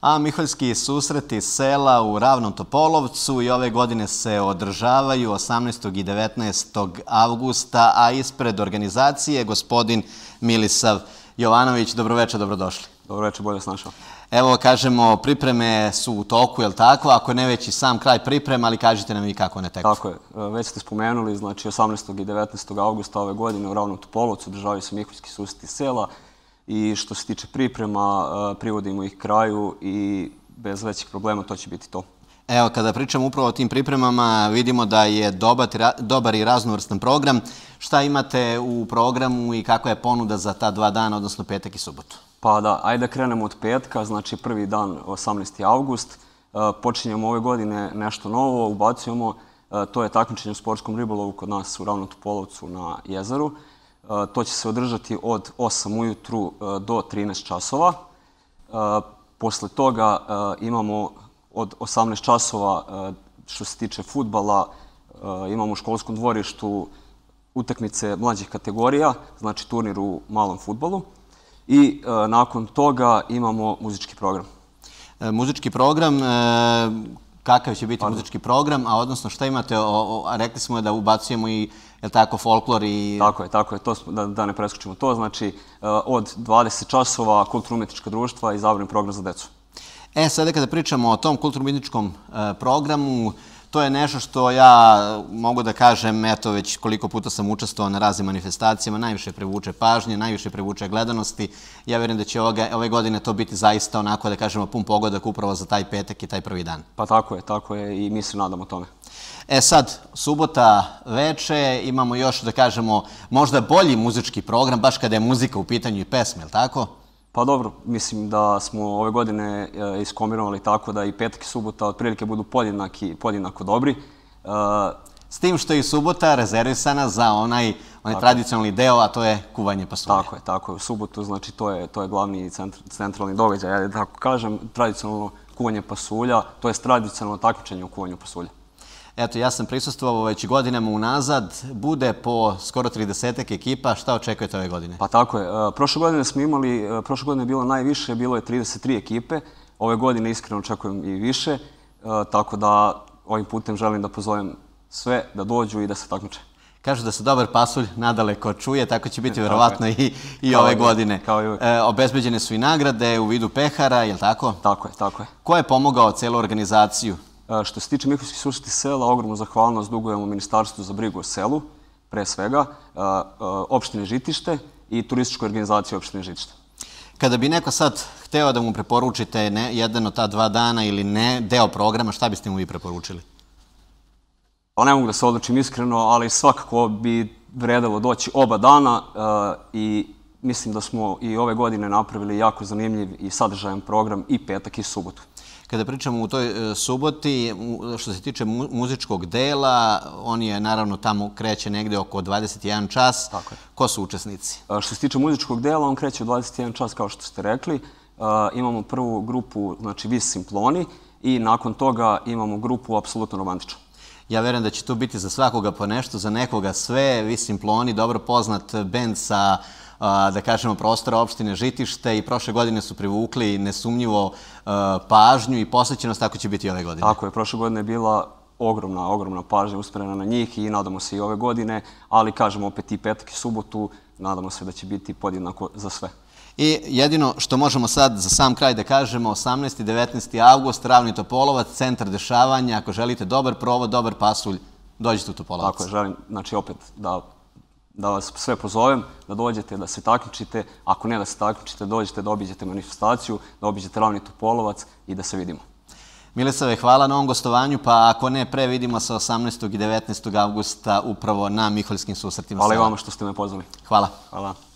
a Miholjski susreti sela u Ravnom Topolovcu i ove godine se održavaju 18. i 19. avgusta, a ispred organizacije gospodin Milisav Jovanović. Dobroveče, dobrodošli. Dobroveče, bolje snašao. Evo, kažemo, pripreme su u toku, je li tako? Ako ne već i sam kraj priprema, ali kažite nam i kako ne teku. Tako je. E, već ste spomenuli, znači 18. i 19. augusta ove godine u Ravnom Topolovcu održavaju se Miholjski susreti sela i što se tiče priprema, e, privodimo ih kraju i bez većih problema to će biti to. Evo, kada pričamo upravo o tim pripremama, vidimo da je dobar, i raznovrstan program. Šta imate u programu i kakva je ponuda za ta dva dana, odnosno petak i subotu? Pa da, ajde da krenemo od petka, znači prvi dan, 18. avgust. E, počinjemo ove godine nešto novo, ubacujemo, e, to je takmičenje u sportskom ribolovu kod nas u Ravnotopolovcu na jezeru. Eh, to će se održati od 8 ujutru eh, do 13 časova. Eh, posle toga imamo od 18 časova što se tiče futbala, imamo u školskom dvorištu utakmice mlađih kategorija, znači turnir u malom futbolu. I nakon toga imamo muzički program. Muzički program kakav će biti muzički program, a odnosno šta imate, rekli smo da ubacujemo i je tako, folklor i... Tako je, tako je, to, da, da ne preskočimo to, znači eh, od 20 časova kulturno-umetnička društva i zabavni program za decu. E, sada kada pričamo o tom kulturno-umetničkom eh, programu, To je nešto što ja mogu da kažem, eto već koliko puta sam učestvovao na raznim manifestacijama, najviše prevuče pažnje, najviše prevuče gledanosti. Ja verujem da će ovoga, ove godine to biti zaista onako, da kažemo, pun pogodak upravo za taj petak i taj prvi dan. Pa tako je, tako je i mi se nadamo tome. E sad, subota veče, imamo još, da kažemo, možda bolji muzički program, baš kada je muzika u pitanju i pesme, je li tako? Pa dobro, mislim da smo ove godine e, eh, iskomirovali tako da i petak i subota otprilike budu podjednaki, podjednako dobri. E, S tim što je i subota rezervisana za onaj, onaj tradicionalni deo, a to je kuvanje pasulja. Tako je, tako je. U subotu, znači, to je, to je glavni centr, centralni događaj. Ja da tako kažem, tradicionalno kuvanje pasulja, to je tradicionalno takmičenje u kuvanju pasulja. Eto, ja sam prisustvovao već godinama unazad. Bude po skoro 30 ekipa. Šta očekujete ove godine? Pa tako je. E, prošle godine smo imali, e, prošle godine je bilo najviše, bilo je 33 ekipe. Ove godine iskreno očekujem i više. E, tako da ovim putem želim da pozovem sve da dođu i da se takmiče. Kažu da se dobar pasulj nadaleko čuje, tako će biti verovatno i, i ove godine. Kao i e, obezbeđene su i nagrade u vidu pehara, je li tako? Tako je, tako je. Ko je pomogao celu organizaciju? Što se tiče Mihovskih susreti sela, ogromnu zahvalnost dugujemo Ministarstvu za brigu o selu, pre svega, opštine Žitište i turističkoj organizaciji opštine Žitište. Kada bi neko sad hteo da mu preporučite jedan od ta dva dana ili ne, deo programa, šta biste mu vi preporučili? Pa ne mogu da se odlučim iskreno, ali svakako bi vredalo doći oba dana i mislim da smo i ove godine napravili jako zanimljiv i sadržajan program i petak i subotu. Kada pričamo u toj e, suboti, što se tiče muzičkog dela, on je naravno tamo kreće negde oko 21 čas. Tako je. Ko su učesnici? E, što se tiče muzičkog dela, on kreće u 21 čas, kao što ste rekli. E, imamo prvu grupu, znači Vis Simploni, i nakon toga imamo grupu Apsolutno romantičan. Ja verujem da će tu biti za svakoga po nešto, za nekoga sve. Vi Simploni, dobro poznat bend sa da kažemo, prostora opštine Žitište i prošle godine su privukli nesumnjivo pažnju i posvećenost, tako će biti i ove godine. Tako je, prošle godine je bila ogromna, ogromna pažnja usmjerena na njih i nadamo se i ove godine, ali kažemo opet i petak i subotu, nadamo se da će biti podjednako za sve. I jedino što možemo sad za sam kraj da kažemo, 18. i 19. august, Ravni Topolovac, centar dešavanja, ako želite dobar provod, dobar pasulj, dođite u Topolovac. Tako je, želim, znači opet da da vas sve pozovem, da dođete, da se takmičite, ako ne da se takmičite, da dođete da obiđete manifestaciju, da obiđete ravni Topolovac i da se vidimo. Milisave, hvala na ovom gostovanju, pa ako ne, pre vidimo se 18. i 19. augusta upravo na Miholjskim susretima. Hvala i vama što ste me pozvali. Hvala. Hvala.